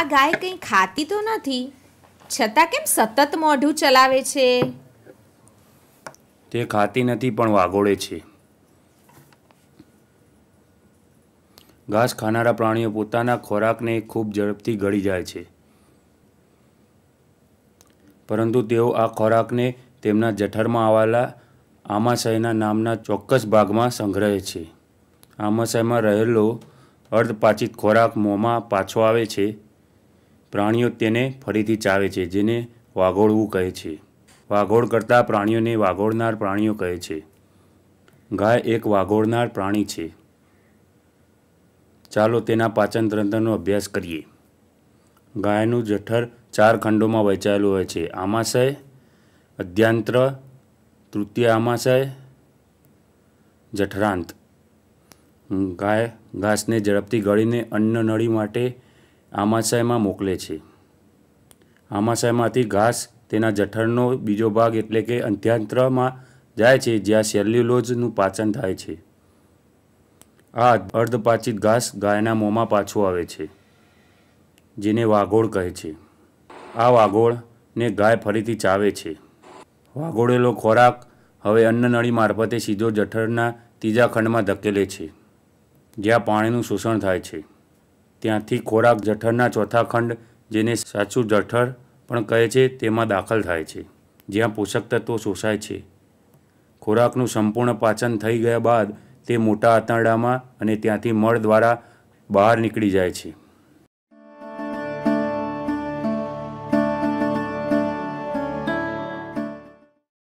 આ ગાય કંઈ ખાતી તો નથી છતાં કેમ સતત મોઢું ચલાવે છે તે ખાતી નથી પણ વાગોળે છે ઘાસ ખાનારા પ્રાણીઓ પોતાના ખોરાકને ખૂબ ઝડપથી ગળી જાય છે પરંતુ તેઓ આ ખોરાકને તેમના જઠરમાં આવેલા આમાશયના નામના ચોક્કસ ભાગમાં સંગ્રહે છે આમાશયમાં રહેલો અર્ધપાચિત ખોરાક મોંમાં પાછો આવે છે પ્રાણીઓ તેને ફરીથી ચાવે છે જેને વાઘોળવું કહે છે વાઘોળ કરતા પ્રાણીઓને વાઘોળનાર પ્રાણીઓ કહે છે ગાય એક વાઘોળનાર પ્રાણી છે ચાલો તેના પાચન તંત્રનો અભ્યાસ કરીએ ગાયનું જઠર ચાર ખંડોમાં વહેંચાયેલું હોય છે આમાશય અધ્યાંત્ર તૃતીય આમાશય જઠરાંત ગાય ઘાસને ઝડપથી ગળીને અન્ન નળી માટે આમાશયમાં મોકલે છે આમાશયમાંથી ઘાસ તેના જઠરનો બીજો ભાગ એટલે કે અંત્યાંત્રમાં જાય છે જ્યાં સેલ્યુલોઝનું પાચન થાય છે આ અર્ધપાચિત ઘાસ ગાયના મોંમાં પાછું આવે છે જેને વાઘોળ કહે છે આ વાઘોળને ગાય ફરીથી ચાવે છે વાઘોળેલો ખોરાક હવે અન્નનળી મારફતે સીધો જઠરના ત્રીજા ખંડમાં ધકેલે છે જ્યાં પાણીનું શોષણ થાય છે ત્યાંથી ખોરાક જઠરના ચોથા ખંડ જેને સાચું જઠર પણ કહે છે તેમાં દાખલ થાય છે જ્યાં પોષક તત્વો શોષાય છે ખોરાકનું સંપૂર્ણ પાચન થઈ ગયા બાદ તે મોટા આંતરડામાં અને ત્યાંથી મળ દ્વારા બહાર નીકળી જાય છે